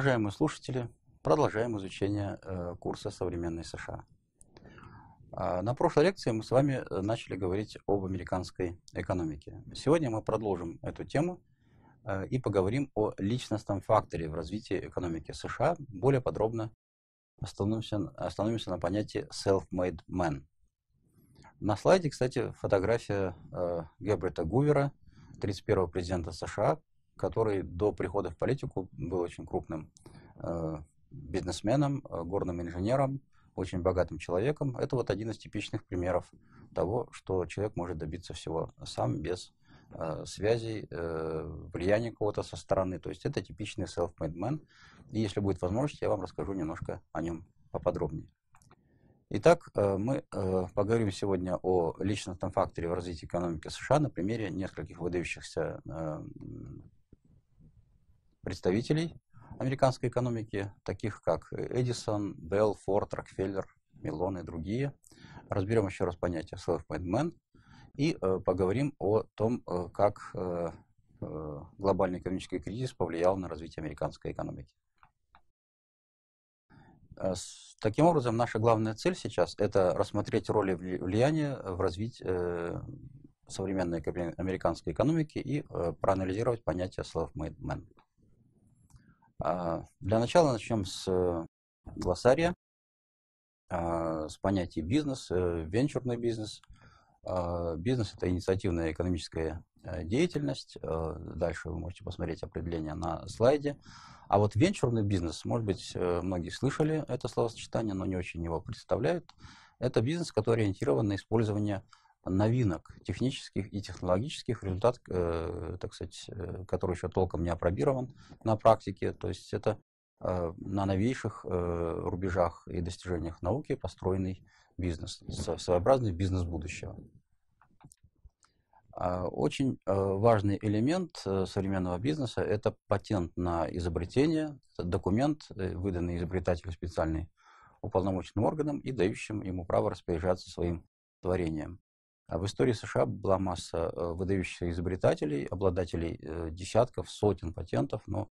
Уважаемые слушатели, продолжаем изучение э, курса современной США». А, на прошлой лекции мы с вами э, начали говорить об американской экономике. Сегодня мы продолжим эту тему э, и поговорим о личностном факторе в развитии экономики США. Более подробно остановимся, остановимся на понятии «self-made man». На слайде, кстати, фотография Гебрета Гувера, 31-го президента США, который до прихода в политику был очень крупным э, бизнесменом, э, горным инженером, очень богатым человеком. Это вот один из типичных примеров того, что человек может добиться всего сам, без э, связей, э, влияния кого-то со стороны. То есть это типичный self-made man. И если будет возможность, я вам расскажу немножко о нем поподробнее. Итак, э, мы поговорим сегодня о личностном факторе в развитии экономики США на примере нескольких выдающихся представителей американской экономики, таких как Эдисон, Белл, Форд, Рокфеллер, Милон и другие. Разберем еще раз понятие self-made man и э, поговорим о том, э, как э, э глобальный экономический кризис повлиял на развитие американской экономики. Э, таким образом, наша главная цель сейчас – это рассмотреть роли влияния в развитии э, современной американской экономики и проанализировать понятие self-made man. А, для начала начнем с э, глоссария, а, с понятия бизнес, э, венчурный бизнес. А, бизнес – это инициативная экономическая э, деятельность. Дальше вы можете посмотреть определение на слайде. А вот венчурный бизнес, может быть, многие слышали это словосочетание, но не очень его представляют. Это бизнес, который ориентирован на использование новинок технических и технологических, результат, э, так сказать, э, который еще толком не опробирован на практике. То есть это э, на новейших э, рубежах и достижениях науки построенный бизнес, своеобразный бизнес будущего. А, очень э, важный элемент э, современного бизнеса – это патент на изобретение, документ, э, выданный изобретателю специальным уполномоченным органом и дающим ему право распоряжаться своим творением. А в истории США была масса э, выдающихся изобретателей, обладателей э, десятков, сотен патентов, но,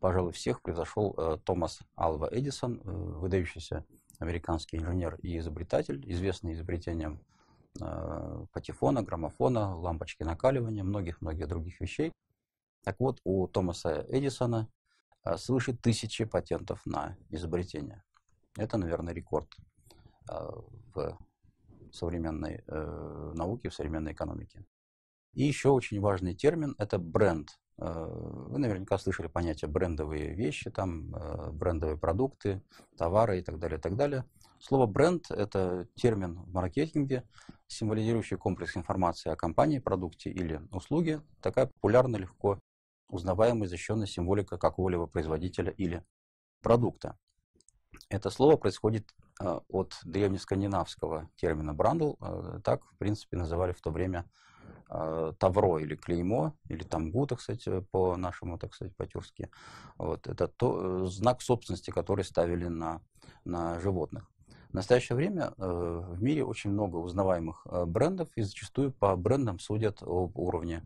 пожалуй, всех превзошел э, Томас Алва Эдисон, выдающийся американский инженер и изобретатель, известный изобретением патефона, граммофона, лампочки накаливания, многих-многих других вещей. Так вот, у Томаса Эдисона свыше тысячи патентов на изобретение. Это, наверное, рекорд в современной э, науки, в современной экономике. И еще очень важный термин – это бренд. Э, вы наверняка слышали понятие брендовые вещи, там, э, брендовые продукты, товары и так далее, и так далее. Слово бренд – это термин в маркетинге, символизирующий комплекс информации о компании, продукте или услуге. Такая популярная, легко узнаваемая, защищенная символика какого-либо производителя или продукта. Это слово происходит Э, от древнескандинавского термина брандл, э, так, в принципе, называли в то время э, тавро или клеймо, или тамгу, так сказать, по-нашему, так сказать, по-тюркски. Вот, это то, знак собственности, который ставили на, на животных. В настоящее время в мире очень много узнаваемых брендов, и зачастую по брендам судят об уровне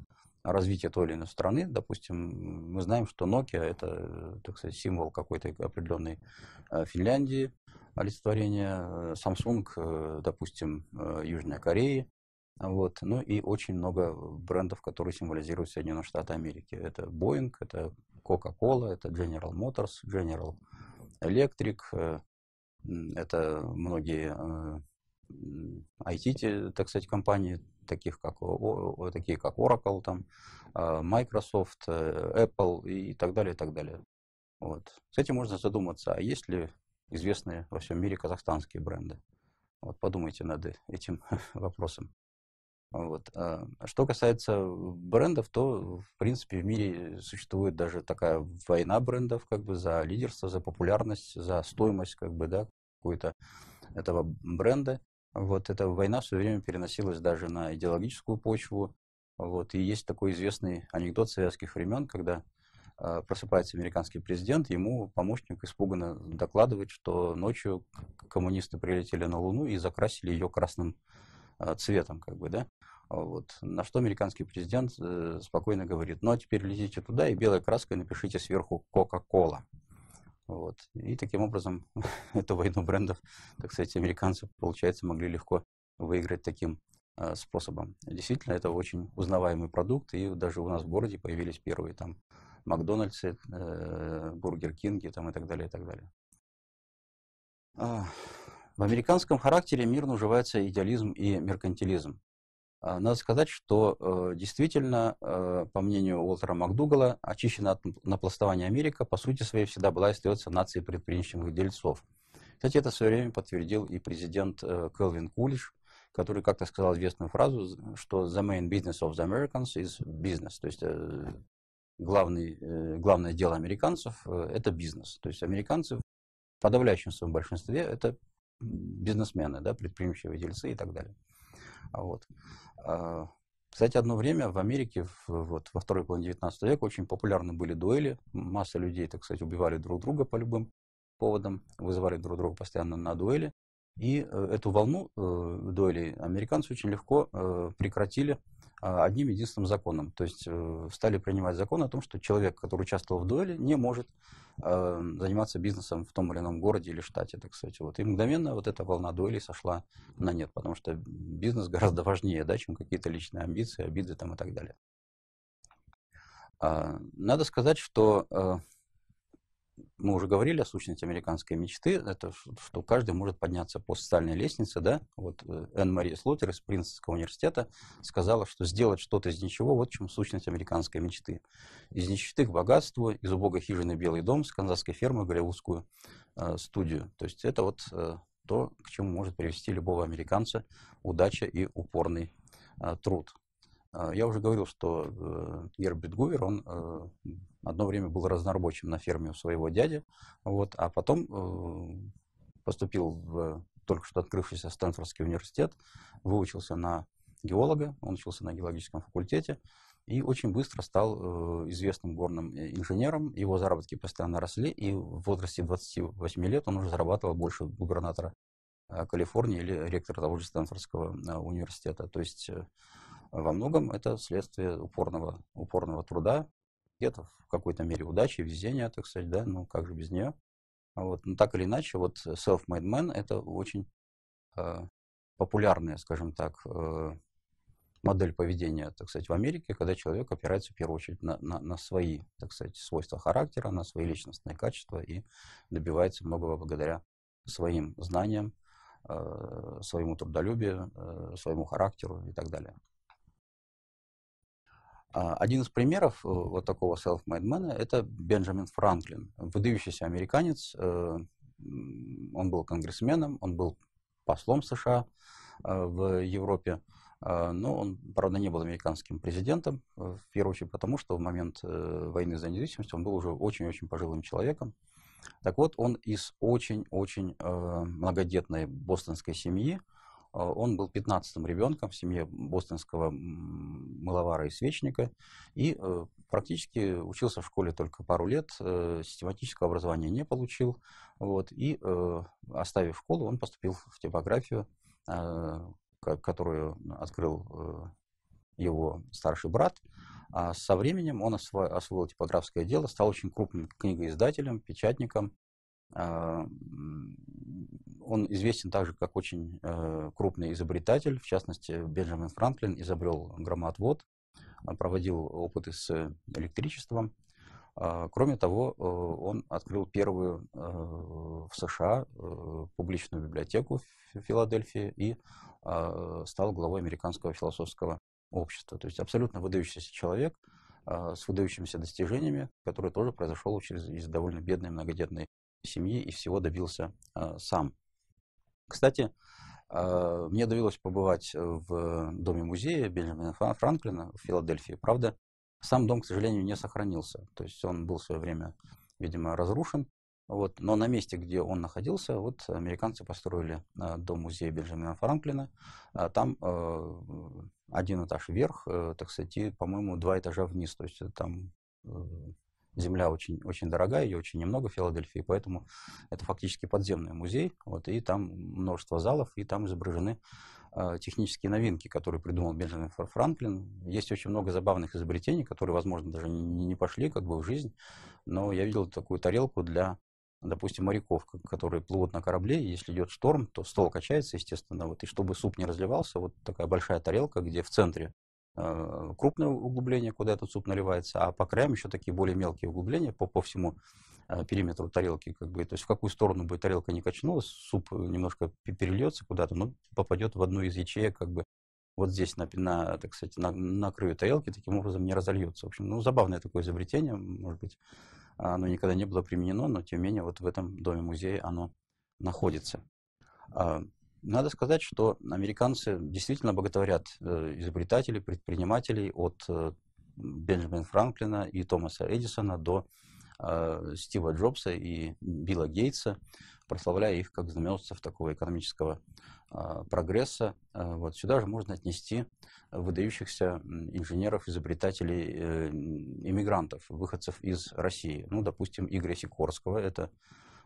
развития той или иной страны. Допустим, мы знаем, что Nokia – это, так сказать, символ какой-то определенной э, Финляндии, олицетворение. Samsung, э, допустим, э, Южной Кореи. Вот. Ну и очень много брендов, которые символизируют Соединенные Штаты Америки. Это Boeing, это Coca-Cola, это General Motors, General Electric, это многие IT, так сказать, компании, таких как, такие как Oracle, там, а, Microsoft, э, Apple и так далее, и так далее. Вот. С этим можно задуматься, а есть ли известные во всем мире казахстанские бренды? Вот подумайте над э, этим вопросом. Вот. А, что касается брендов, то, в принципе, в мире существует даже такая война брендов как бы за лидерство, за популярность, за стоимость как бы, да, какой-то этого бренда. Вот эта война все время переносилась даже на идеологическую почву. Вот. И есть такой известный анекдот советских времен, когда э, просыпается американский президент, ему помощник испуганно докладывает, что ночью коммунисты прилетели на Луну и закрасили ее красным э, цветом, как бы, да. А вот. На что американский президент э, спокойно говорит, ну а теперь лезите туда и белой краской напишите сверху Кока-Кола. Вот. И таким образом эту войну брендов, так сказать, американцы, получается, могли легко выиграть таким э, способом. Действительно, это очень узнаваемый продукт, и даже у нас в городе появились первые там Макдональдсы, э, Бургер Кинги там, и так далее, и так далее. А, в американском характере мирно уживается идеализм и меркантилизм. А, надо сказать, что э, действительно, э, по мнению Уолтера МакДугала, очищенная от напластования Америка, по сути своей, всегда была и остается нацией предприимчивых дельцов. Кстати, это в свое время подтвердил и президент э, Келвин Кулиш, который как-то сказал известную фразу, что the main business of the Americans is business, то есть главный, главное дело американцев – это бизнес. То есть американцы в подавляющем своем большинстве – это бизнесмены, да, предприимчивые дельцы и так далее. А вот. А, кстати, одно время в Америке вот, во второй половине 19 века очень популярны были дуэли. Масса людей, так сказать, убивали друг друга по любым поводам, вызывали друг друга постоянно на дуэли. И э, эту волну э, дуэлей американцы очень легко э, прекратили а, одним единственным законом. То есть э, стали принимать закон о том, что человек, который участвовал в дуэли, не может а, заниматься бизнесом в том или ином городе или штате, так сказать. Вот. И мгновенно вот эта волна дуэлей сошла на нет, потому что бизнес гораздо важнее, да, чем какие-то личные амбиции, обиды там и так далее. А, надо сказать, что э, мы уже говорили о сущности американской мечты, это что каждый может подняться по социальной лестнице, да, вот э, Энн Мария Слотер из Принцесского университета сказала, что сделать что-то из ничего, вот в чем сущность американской мечты. Из нищеты к богатству, из убогой хижины Белый дом, с канзасской фермы голливудскую э, студию. То есть это вот э, то, к чему может привести любого американца удача и упорный э, труд. А, я уже говорил, что э, Герберт Гувер, он э, одно время был разнорабочим на ферме у своего дяди, вот, а потом э, поступил в только что открывшийся Стэнфордский университет, выучился на геолога, он учился на геологическом факультете, и очень быстро стал известным горным инженером. Его заработки постоянно росли, и в возрасте 28 лет он уже зарабатывал больше губернатора Калифорнии или ректора того же Стэнфордского университета. То есть во многом это следствие упорного, упорного труда, где-то в какой-то мере удачи, везения, так сказать, да, ну как же без нее. Вот, но так или иначе, вот э, self-made man это очень э, популярная, скажем так, э, модель поведения, так сказать, в Америке, когда человек опирается в первую очередь на, на, на свои, так сказать, свойства характера, на свои личностные качества и добивается многого благодаря своим знаниям, э, своему трудолюбию, э, своему характеру и так далее. А, один из примеров э, вот такого self-made man это Бенджамин Франклин, выдающийся американец. Э, он был конгрессменом, он был послом США э, в Европе. А, но он, правда, не был американским президентом, в первую очередь потому, что в момент войны за независимость он был уже очень-очень пожилым человеком. Так вот, он из очень-очень многодетной бостонской семьи, а, он был 15-м ребенком в семье бостонского мыловара и свечника и э, практически учился в школе только пару лет, э, систематического образования не получил. Вот, и э, оставив школу, он поступил в типографию, которую открыл его старший брат. А со временем он осво- освоил типографское дело, стал очень крупным книгоиздателем, печатником, а, он известен также как очень э, крупный изобретатель. В частности, Бенджамин Франклин изобрел громоотвод, э, проводил опыты с электричеством. Э, кроме того, э, он открыл первую э, в США э, публичную библиотеку в Филадельфии и э, стал главой американского философского общества. То есть абсолютно выдающийся человек э, с выдающимися достижениями, который тоже произошел через, из довольно бедной многодетной семьи и всего добился э, сам. Кстати, а, мне довелось побывать э, в доме музея Бенджамина Франклина в Филадельфии. Правда, сам дом, к сожалению, не сохранился. То есть он был в свое время, видимо, разрушен. Вот. Но на месте, где он находился, вот американцы построили а, дом музея Бенджамина Франклина. А там э, один этаж вверх, э, так сказать, и, по-моему, два этажа вниз. То есть там земля очень, очень дорогая, ее очень немного в Филадельфии, поэтому это фактически подземный музей, вот, и там множество залов, и там изображены э, технические новинки, которые придумал Бенджамин Франклин. Есть очень много забавных изобретений, которые, возможно, даже не, не пошли как бы в жизнь, но я видел такую тарелку для допустим, моряков, которые плывут на корабле, и если идет шторм, то стол качается, естественно, вот, и чтобы суп не разливался, вот такая большая тарелка, где в центре Э, крупное углубление, куда этот суп наливается, а по краям еще такие более мелкие углубления по, по всему э, периметру тарелки. Как бы, то есть в какую сторону бы тарелка не качнулась, суп э, немножко перельется куда-то, но попадет в одну из ячеек как бы вот здесь на, на так сказать, на, на краю тарелки таким образом не разольется. В общем, ну, забавное такое изобретение, может быть, оно никогда не было применено, но тем не менее вот в этом доме-музее оно находится. А, надо сказать, что американцы действительно боготворят э, изобретателей, предпринимателей от э, Бенджамина Франклина и Томаса Эдисона до э, Стива Джобса и Билла Гейтса, прославляя их как знаменосцев такого экономического прогресса. Вот сюда же можно отнести выдающихся инженеров, изобретателей, иммигрантов, выходцев из России. Ну, допустим, Игоря Сикорского, это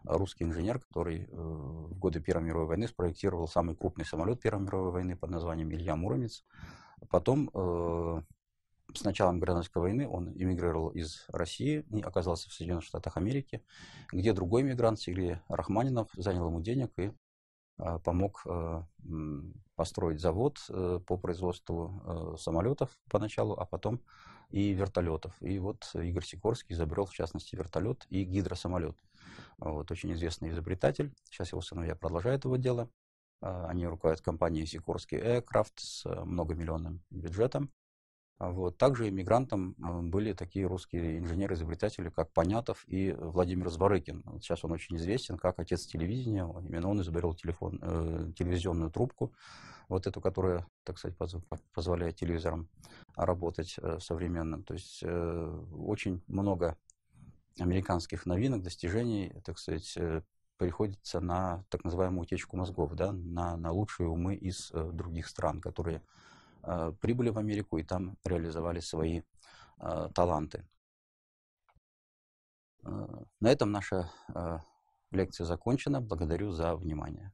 русский инженер, который э, в годы Первой мировой войны спроектировал самый крупный самолет Первой мировой войны под названием Илья Муромец. Потом э, с началом гражданской войны он эмигрировал из России и оказался в Соединенных Штатах Америки, где другой мигрант Сергей Рахманинов занял ему денег и э, помог построить завод по производству самолетов поначалу, а потом и вертолетов. И вот Игорь Сикорский изобрел, в частности, вертолет и гидросамолет. Вот, очень известный изобретатель. Сейчас его сыновья продолжают его дело. А, они руководят компанией Сикорский Aircraft с э, многомиллионным бюджетом. А, вот. Также иммигрантам были такие русские инженеры-изобретатели, как Понятов и Владимир Збарыкин. Сейчас он очень известен как отец телевидения. Именно он изобрел телефон, э, телевизионную трубку, вот эту, которая, так сказать, позволяет телевизорам работать э, современным. То есть э, очень много американских новинок, достижений, так сказать, э, приходится на так называемую утечку мозгов, да, на, на лучшие умы из э, других стран, которые э, прибыли в Америку и там реализовали свои э, таланты. Э, на этом наша э, лекция закончена. Благодарю за внимание.